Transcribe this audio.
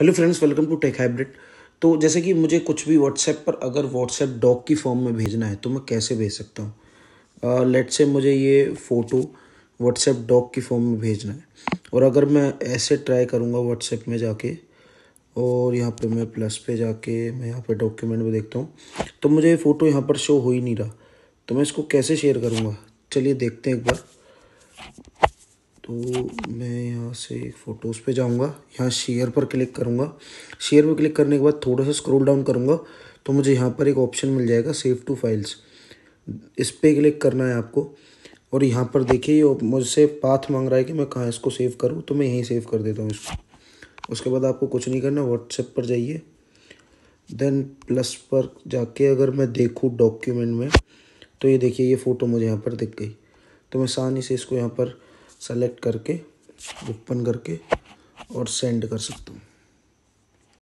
hello friends welcome to tech hybrid तो जैसे कि मुझे कुछ भी व्हाट्सएप पर अगर व्हाट्सएप डॉक की फॉर्म में भेजना है तो मैं कैसे भेज सकता हूँ लेट से मुझे ये फ़ोटो व्हाट्सएप डॉक की फॉर्म में भेजना है और अगर मैं ऐसे ट्राई करूँगा व्हाट्सएप में जाके और यहाँ पे मैं प्लस पे जाके मैं यहाँ पे डॉक्यूमेंट में देखता हूँ तो मुझे ये फ़ोटो यहाँ पर शो हो ही नहीं रहा तो मैं इसको कैसे शेयर करूँगा चलिए देखते हैं एक बार तो मैं यहाँ से फ़ोटोज़ पे जाऊँगा यहाँ शेयर पर क्लिक करूँगा शेयर पर क्लिक करने के बाद थोड़ा सा स्क्रॉल डाउन करूँगा तो मुझे यहाँ पर एक ऑप्शन मिल जाएगा सेव टू फाइल्स इस पर क्लिक करना है आपको और यहाँ पर देखिए ये मुझसे पाथ मांग रहा है कि मैं कहाँ इसको सेव करूँ तो मैं यहीं सेव कर देता हूँ इसको उसके बाद आपको कुछ नहीं करना व्हाट्सएप पर जाइए देन प्लस पर जाके अगर मैं देखूँ डॉक्यूमेंट में तो ये देखिए ये फ़ोटो मुझे यहाँ पर दिख गई तो मैं आसानी से इसको यहाँ पर सेलेक्ट करके ओपन करके और सेंड कर सकता हूँ